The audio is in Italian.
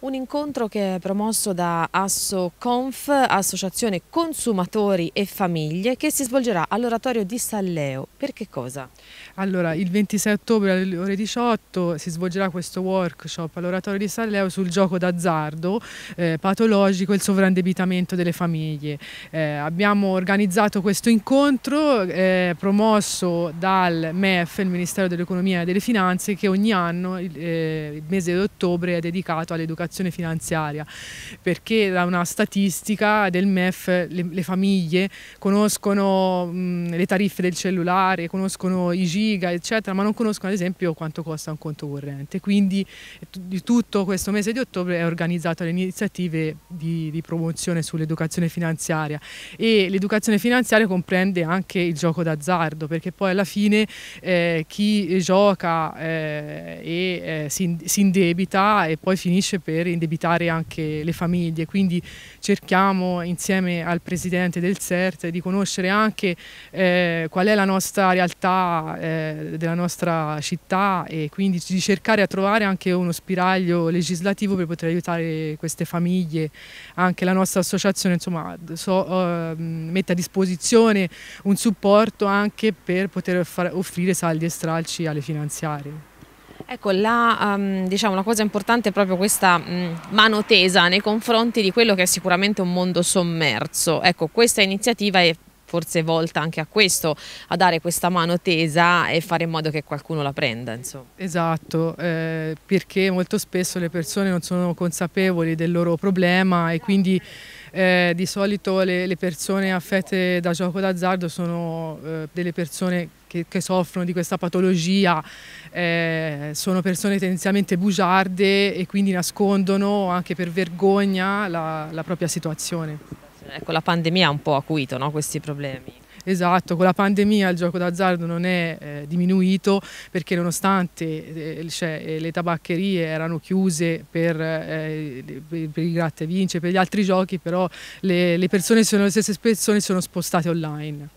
Un incontro che è promosso da Asso Conf, Associazione Consumatori e Famiglie, che si svolgerà all'oratorio di Salleo. Per che cosa? Allora, il 26 ottobre alle ore 18 si svolgerà questo workshop all'oratorio di Salleo sul gioco d'azzardo eh, patologico e il sovrandebitamento delle famiglie. Eh, abbiamo organizzato questo incontro eh, promosso dal MEF, il Ministero dell'Economia e delle Finanze, che ogni anno, il eh, mese di ottobre, è dedicato all'educazione agevolazione finanziaria, perché da una statistica del MEF le, le famiglie conoscono mh, le tariffe del cellulare, conoscono i giga, eccetera, ma non conoscono ad esempio quanto costa un conto corrente. Quindi eh, di tutto questo mese di ottobre è organizzato le iniziative di, di promozione sull'educazione finanziaria e l'educazione finanziaria comprende anche il gioco d'azzardo, perché poi alla fine eh, chi gioca eh, e eh, si, si indebita e poi finisce per poter indebitare anche le famiglie. Quindi cerchiamo insieme al presidente del CERT di conoscere anche eh, qual è la nostra realtà eh, della nostra città e quindi di cercare a trovare anche uno spiraglio legislativo per poter aiutare queste famiglie. Anche la nostra associazione insomma, so, eh, mette a disposizione un supporto anche per poter far, offrire saldi e stralci alle finanziarie. Ecco, la, um, diciamo, la cosa importante è proprio questa mh, mm, mano tesa nei confronti di quello che è sicuramente un mondo sommerso. Ecco, questa iniziativa è forse volta anche a questo, a dare questa mano tesa e fare in modo che qualcuno la prenda. Insomma. Esatto, eh, perché molto spesso le persone non sono consapevoli del loro problema e quindi eh, di solito le, le, persone affette da gioco d'azzardo sono eh, delle persone che, che, soffrono di questa patologia, eh, sono persone tendenzialmente bugiarde e quindi nascondono anche per vergogna la, la propria situazione. Ecco, la pandemia ha un po' acuito no, questi problemi. Esatto, con la pandemia il gioco d'azzardo non è eh, diminuito perché nonostante eh, cioè, eh, le tabaccherie erano chiuse per, eh, eh, per i gratta e vince, per gli altri giochi, però le, le persone sono, le stesse persone sono spostate online.